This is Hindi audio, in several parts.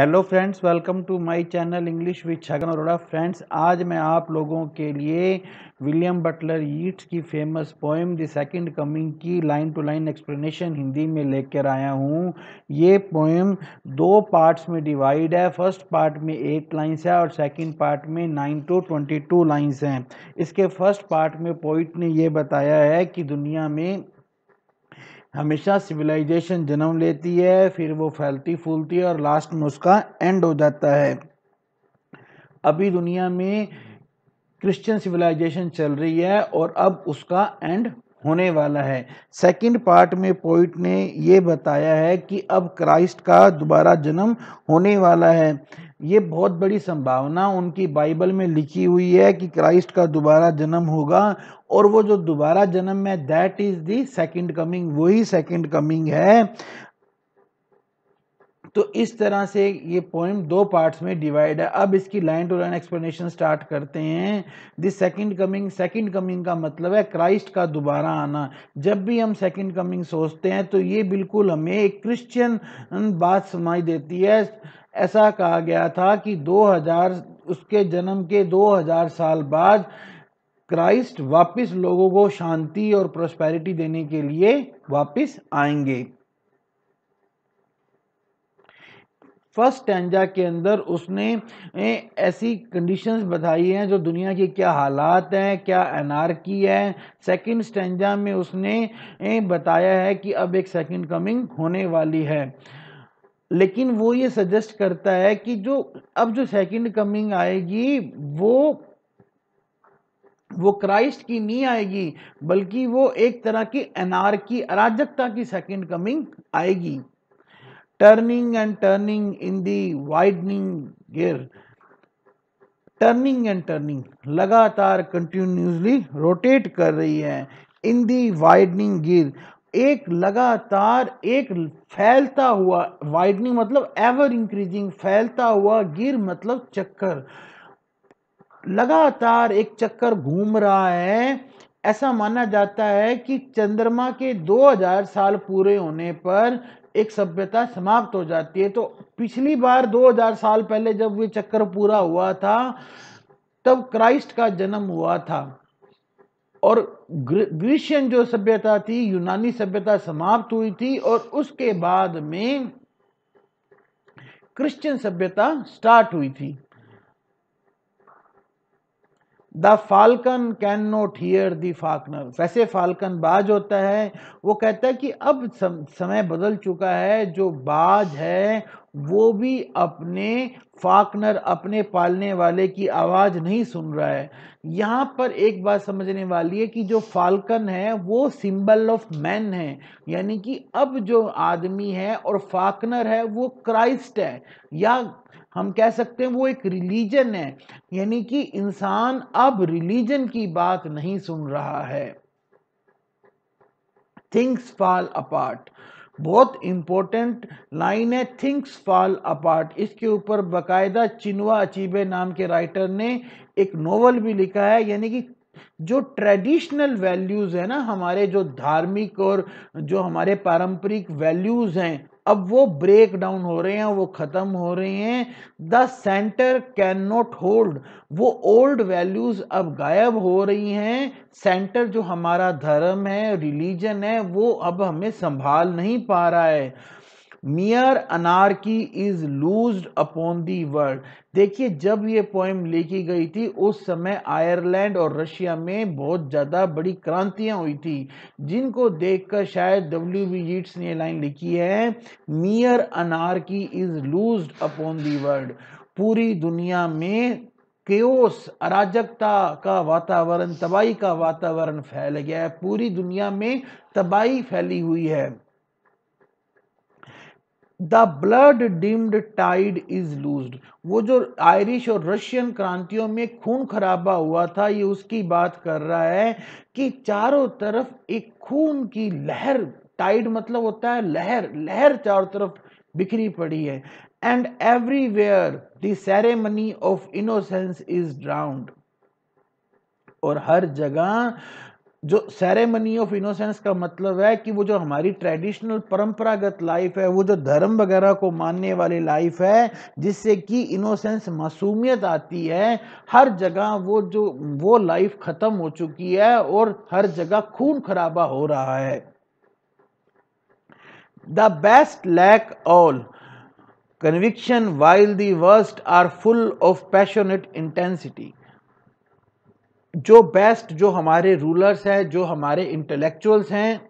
hello friends welcome to my channel English with Chhagan Arora friends आज मैं आप लोगों के लिए विलियम बटलर ईट्स की famous poem the second coming की line to line explanation Hindi में लेकर आया हूँ ये पोएम दो पार्ट्स में डिवाइड है फर्स्ट पार्ट में एट लाइंस है और सेकंड पार्ट में nine to twenty two lines हैं इसके फर्स्ट पार्ट में पोइट ने ये बताया है कि दुनिया में हमेशा सिविलाइजेशन जन्म लेती है फिर वो फैलती फूलती है और लास्ट में उसका एंड हो जाता है अभी दुनिया में क्रिश्चियन सिविलाइजेशन चल रही है और अब उसका एंड होने वाला है सेकंड पार्ट में पोइट ने ये बताया है कि अब क्राइस्ट का दोबारा जन्म होने वाला है ये बहुत बड़ी संभावना उनकी बाइबल में लिखी हुई है कि क्राइस्ट का दोबारा जन्म होगा और वो जो दोबारा जन्म है that is the second coming वही सेकंड कमिंग है तो इस तरह से ये पोइम दो पार्ट्स में डिवाइड है अब इसकी line to line explanation start करते हैं the second coming second coming का मतलब है क्राइस्ट का दोबारा आना जब भी हम सेकंड कमिंग सोचते हैं तो ये बिल्कुल हमें एक क्रिश्चियन बात सुनाई देती है ऐसा कहा गया था कि 2000 उसके जन्म के 2000 साल बाद क्राइस्ट वापस लोगों को शांति और प्रोस्पैरिटी देने के लिए वापस आएंगे फर्स्ट टेंजा के अंदर उसने ऐसी कंडीशंस बताई हैं जो दुनिया की क्या हालात हैं क्या की है सेकंड स्टेंजा में उसने बताया है कि अब एक सेकंड कमिंग होने वाली है लेकिन वो ये सजेस्ट करता है कि जो अब जो सेकंड कमिंग आएगी वो वो क्राइस्ट की नहीं आएगी बल्कि वो एक तरह की की अराजकता की सेकंड कमिंग आएगी turning and turning in the widening gear turning and turning लगातार continuously rotate कर रही है in the widening gear एक लगातार एक फैलता हुआ वाइडनिंग मतलब एवर इंक्रीजिंग फैलता हुआ गिर मतलब चक्कर लगातार एक चक्कर घूम रहा है ऐसा माना जाता है कि चंद्रमा के 2000 साल पूरे होने पर एक सभ्यता समाप्त हो जाती है तो पिछली बार 2000 साल पहले जब ये चक्कर पूरा हुआ था तब क्राइस्ट का जन्म हुआ था और ग्रीशियन जो सभ्यता थी यूनानी सभ्यता समाप्त हुई थी और उसके बाद में क्रिश्चियन सभ्यता स्टार्ट हुई थी the falcon cannot hear the falconer वैसे फाल्कन बाज होता है वो कहता है कि अब समय बदल चुका है जो बाज है वो भी अपने फाकनर अपने पालने वाले की आवाज़ नहीं सुन रहा है यहाँ पर एक बात समझने वाली है कि जो फाल्कन है वो सिंबल ऑफ मैन है यानी कि अब जो आदमी है और फाकनर है वो क्राइस्ट है या हम कह सकते हैं वो एक रिलीजन है यानी कि इंसान अब रिलीजन की बात नहीं सुन रहा है थिंग्स फॉल अपार्ट बहुत इम्पोर्टेंट लाइन है थिंग्स फॉल अपार्ट इसके ऊपर बकायदा चिनवा अचीबे नाम के राइटर ने एक नोवेल भी लिखा है यानी कि जो ट्रेडिशनल वैल्यूज़ है ना हमारे जो धार्मिक और जो हमारे पारंपरिक वैल्यूज़ हैं अब वो ब्रेक डाउन हो रहे हैं वो ख़त्म हो रहे हैं the centre cannot hold वो ओल्ड वैल्यूज़ अब गायब हो रही हैं सेंटर जो हमारा धर्म है रिलीजन है वो अब हमें संभाल नहीं पा रहा है mere anarchy is loose upon the world देखिए जब ये पोएम लिखी गई थी उस समय आयरलैंड और रशिया में बहुत ज़्यादा बड़ी क्रांतियाँ हुई थी जिनको देखकर शायद डब्ल्यू बी जीट्स ने लाइन लिखी है mere anarchy is loose upon the world पूरी दुनिया में केओस अराजकता का वातावरण तबाही का वातावरण फैल गया है पूरी दुनिया में तबाही फैली हुई है the blood dimmed tide is loose वो जो आयरिश और रशियन क्रांतियों में खून खराबा हुआ था ये उसकी बात कर रहा है कि चारों तरफ एक खून की लहर टाइड मतलब होता है लहर लहर चारों तरफ बिखरी पड़ी है and everywhere the ceremony of innocence is drowned और हर जगह जो सेरेमनी ऑफ इनोसेंस का मतलब है कि वो जो हमारी ट्रेडिशनल परंपरागत लाइफ है वो जो धर्म वगैरह को मानने वाली लाइफ है जिससे कि इनोसेंस मासूमियत आती है हर जगह वो जो वो लाइफ ख़त्म हो चुकी है और हर जगह खून खराबा हो रहा है the best lack all conviction while the worst are full of passionate intensity जो बेस्ट जो हमारे रूलर्स हैं जो हमारे इंटेलेक्चुअल्स हैं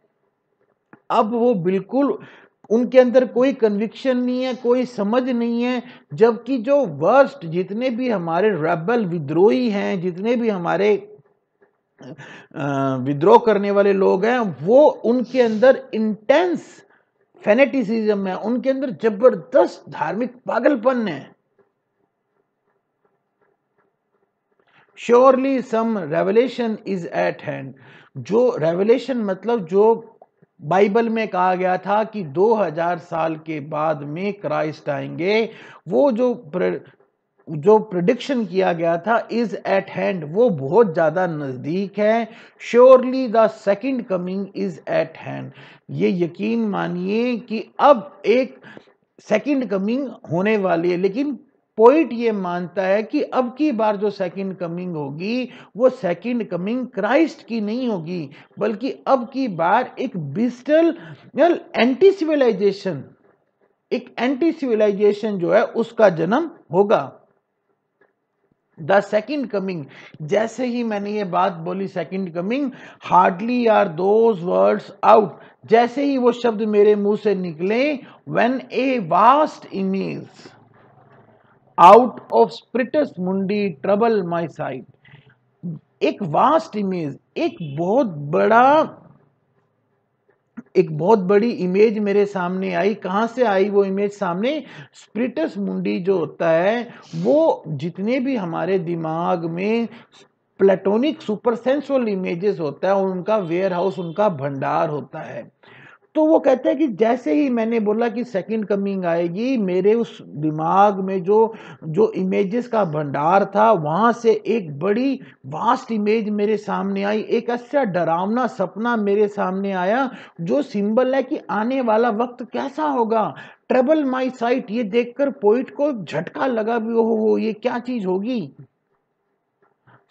अब वो बिल्कुल उनके अंदर कोई कन्विक्शन नहीं है कोई समझ नहीं है जबकि जो वर्स्ट जितने भी हमारे रेबल विद्रोही हैं जितने भी हमारे विद्रोह करने वाले लोग हैं वो उनके अंदर इंटेंस फेनेटिसिज्म है उनके अंदर जबरदस्त धार्मिक पागलपन है surely some revelation is at hand जो रेवलेशन मतलब जो बाइबल में कहा गया था कि 2000 साल के बाद में क्राइस्ट आएंगे वो जो प्र, जो प्रडिक्शन किया गया था इज एट हैंड वो बहुत ज़्यादा नज़दीक है surely the second coming is at hand ये यकीन मानिए कि अब एक सेकेंड कमिंग होने वाली है लेकिन पोइट ये मानता है कि अब की बार जो सेकंड कमिंग होगी वो सेकंड कमिंग क्राइस्ट की नहीं होगी बल्कि अब की बार एक बिस्टल एंटी सिविलाइजेशन एक एंटी सिविलाइजेशन जो है उसका जन्म होगा द सेकेंड कमिंग जैसे ही मैंने ये बात बोली second coming hardly are those words out जैसे ही वो शब्द मेरे मुंह से निकले when a vast image out of spiritus mundi trouble my sight एक वास्ट इमेज एक बहुत बड़ा एक बहुत बड़ी इमेज मेरे सामने आई कहाँ से आई वो इमेज सामने स्प्रिटस मुंडी जो होता है वो जितने भी हमारे दिमाग में प्लेटोनिक सुपर सेंसुअल इमेजेस होता है उनका वेयर हाउस उनका भंडार होता है तो वो कहते हैं कि जैसे ही मैंने बोला कि सेकंड कमिंग आएगी मेरे उस दिमाग में जो जो इमेजेस का भंडार था वहाँ से एक बड़ी वास्ट इमेज मेरे सामने आई एक ऐसा अच्छा डरावना सपना मेरे सामने आया जो सिंबल है कि आने वाला वक्त कैसा होगा ट्रेबल माई साइट ये देखकर पोइट को झटका लगा भी हो, हो ये क्या चीज़ होगी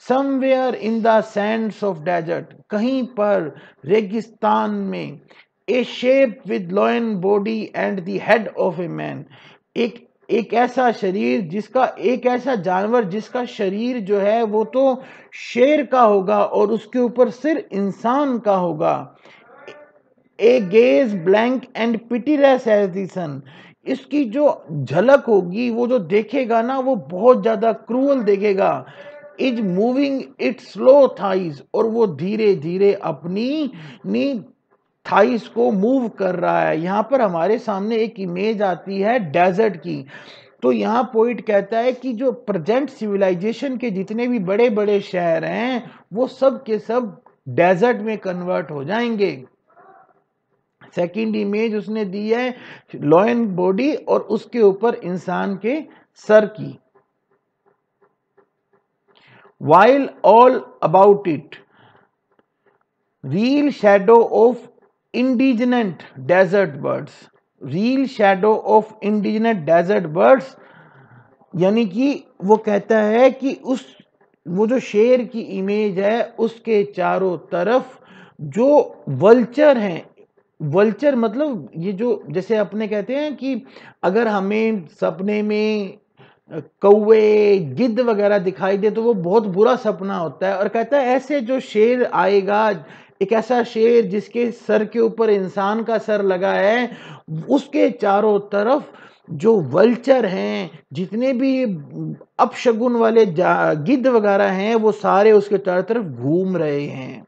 somewhere in the sands of desert कहीं पर रेगिस्तान में a shape with lion body and the head of a man एक एक ऐसा शरीर जिसका एक ऐसा जानवर जिसका शरीर जो है वो तो शेर का होगा और उसके ऊपर सिर इंसान का होगा a gaze blank and pitiless as the sun इसकी जो झलक होगी वो जो देखेगा ना वो बहुत ज़्यादा क्रूअल देखेगा is moving it slow thighs और वो धीरे धीरे अपनी नी थाइस को मूव कर रहा है यहाँ पर हमारे सामने एक इमेज आती है डेजर्ट की तो यहाँ पोइट कहता है कि जो प्रेजेंट सिविलाइजेशन के जितने भी बड़े बड़े शहर हैं वो सब के सब डेजर्ट में कन्वर्ट हो जाएंगे सेकंड इमेज उसने दी है लॉयन बॉडी और उसके ऊपर इंसान के सर की while all about it reel shadow of indigenous desert birds real shadow of indigenous desert birds यानी कि वो कहता है कि उस वो जो शेर की इमेज है उसके चारों तरफ जो वल्चर हैं वल्चर मतलब ये जो जैसे अपने कहते हैं कि अगर हमें सपने में कौए गिद्ध वगैरह दिखाई दे तो वो बहुत बुरा सपना होता है और कहता है ऐसे जो शेर आएगा एक ऐसा शेर जिसके सर के ऊपर इंसान का सर लगा है उसके चारों तरफ जो वल्चर हैं जितने भी अपशगुन वाले गिद्ध वगैरह हैं वो सारे उसके चारों तरफ घूम रहे हैं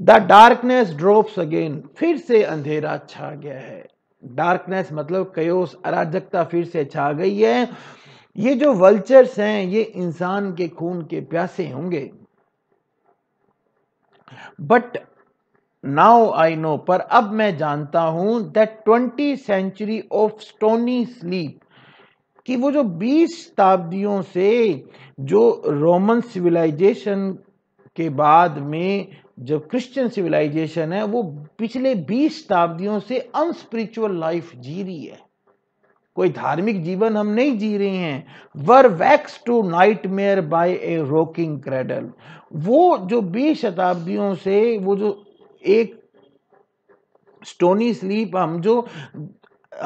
द डार्कनेस ड्रॉप्स अगेन फिर से अंधेरा छा गया है डार्कनेस मतलब कयोस अराजकता फिर से छा गई है ये जो वल्चर्स हैं ये इंसान के खून के प्यासे होंगे बट नाउ आई नो पर अब मैं जानता हूं that twenty century of stony sleep कि वो जो 20 शताब्दियों से जो रोमन सिविलाइजेशन के बाद में जो क्रिश्चियन सिविलाइजेशन है वो पिछले 20 शताब्दियों से अनस्पिरिचुअल लाइफ जी रही है कोई धार्मिक जीवन हम नहीं जी रहे हैं were vex to nightmare by a rocking cradle वो जो बेशताब्दियों से वो जो एक स्टोनी स्लीप हम जो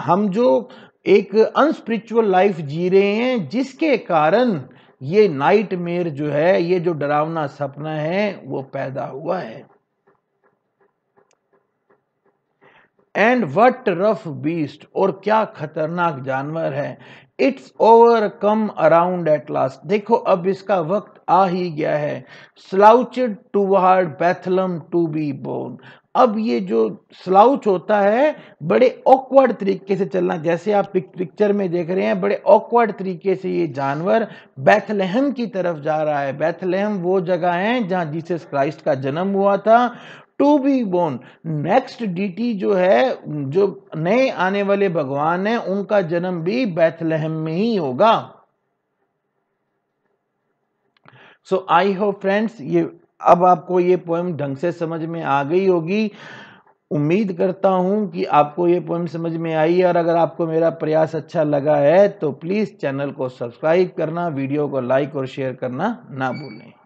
हम जो एक अनस्पिरिचुअल लाइफ जी रहे हैं जिसके कारण ये नाइट जो है ये जो डरावना सपना है वो पैदा हुआ है एंड वट रफ बीस्ट और क्या खतरनाक जानवर है its hour come around at last देखो अब इसका वक्त आ ही गया है slouched ward Bethlehem to be born अब ये जो स्लाउच होता है बड़े ऑकवर्ड तरीके से चलना जैसे आप पिक्चर में देख रहे हैं बड़े ऑकवर्ड तरीके से ये जानवर बैथलहम की तरफ जा रहा है बैथलहम वो जगह है जहाँ जीसस क्राइस्ट का जन्म हुआ था टू बी बोन नेक्स्ट डी जो है जो नए आने वाले भगवान हैं उनका जन्म भी बैथलहम में ही होगा सो आई होप फ्रेंड्स ये अब आपको ये पोएम ढंग से समझ में आ गई होगी उम्मीद करता हूँ कि आपको ये पोएम समझ में आई और अगर आपको मेरा प्रयास अच्छा लगा है तो प्लीज़ चैनल को सब्सक्राइब करना वीडियो को लाइक और शेयर करना ना भूलें